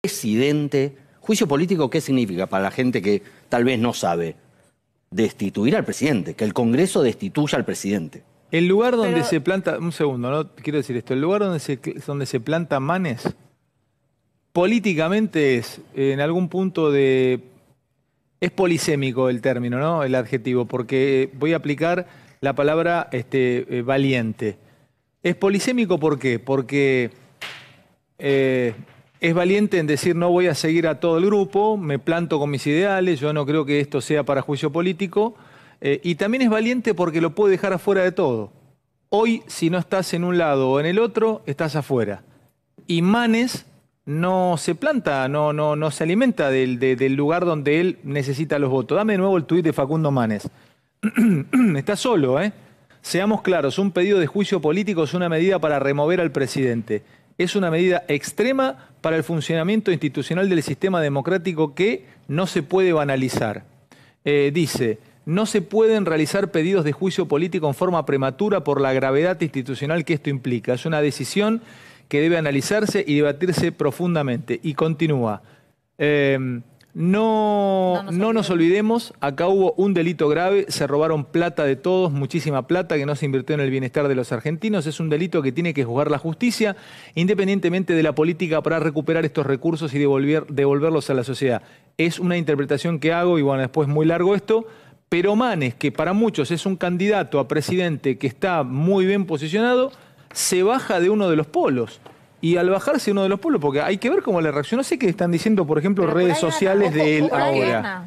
presidente. ¿Juicio político qué significa para la gente que tal vez no sabe? Destituir al presidente, que el Congreso destituya al presidente. El lugar donde se planta, un segundo, no quiero decir esto, el lugar donde se, donde se planta manes políticamente es en algún punto de... Es polisémico el término, ¿no? El adjetivo, porque eh, voy a aplicar la palabra este, eh, valiente. Es polisémico ¿por qué? Porque eh, es valiente en decir no voy a seguir a todo el grupo, me planto con mis ideales, yo no creo que esto sea para juicio político, eh, y también es valiente porque lo puede dejar afuera de todo. Hoy, si no estás en un lado o en el otro, estás afuera. Y Manes no se planta, no, no, no se alimenta del, del lugar donde él necesita los votos. Dame de nuevo el tuit de Facundo Manes. Está solo, ¿eh? Seamos claros, un pedido de juicio político es una medida para remover al presidente es una medida extrema para el funcionamiento institucional del sistema democrático que no se puede banalizar. Eh, dice, no se pueden realizar pedidos de juicio político en forma prematura por la gravedad institucional que esto implica. Es una decisión que debe analizarse y debatirse profundamente. Y continúa. Em, no, no, nos, olvidemos, acá hubo un delito grave, se robaron plata de todos, muchísima plata que no se invirtió en el bienestar de los argentinos, es un delito que tiene que juzgar la justicia, independientemente de la política para recuperar estos recursos y devolverlos a la sociedad. Es una interpretación que hago, y bueno, después muy largo esto, pero Manes, que para muchos es un candidato a presidente que está muy bien posicionado, se baja de uno de los polos y al bajarse uno de los pueblos, porque hay que ver cómo le reaccionó. Sé que están diciendo, por ejemplo, redes sociales de él ahora.